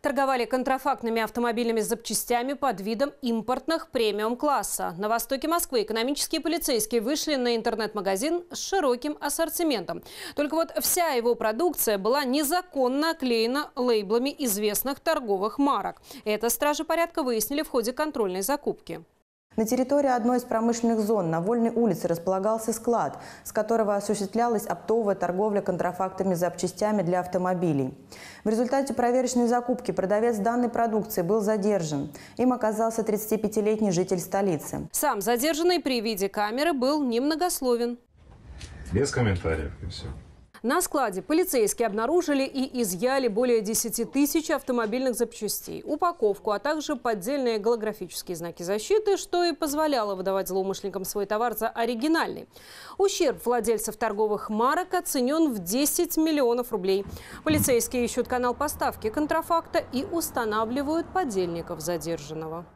Торговали контрафактными автомобилями с запчастями под видом импортных премиум-класса. На востоке Москвы экономические полицейские вышли на интернет-магазин с широким ассортиментом. Только вот вся его продукция была незаконно оклеена лейблами известных торговых марок. Это стражи порядка выяснили в ходе контрольной закупки. На территории одной из промышленных зон на Вольной улице располагался склад, с которого осуществлялась оптовая торговля контрафактами запчастями для автомобилей. В результате проверочной закупки продавец данной продукции был задержан. Им оказался 35-летний житель столицы. Сам задержанный при виде камеры был немногословен. Без комментариев и все. На складе полицейские обнаружили и изъяли более 10 тысяч автомобильных запчастей, упаковку, а также поддельные голографические знаки защиты, что и позволяло выдавать злоумышленникам свой товар за оригинальный. Ущерб владельцев торговых марок оценен в 10 миллионов рублей. Полицейские ищут канал поставки контрафакта и устанавливают подельников задержанного.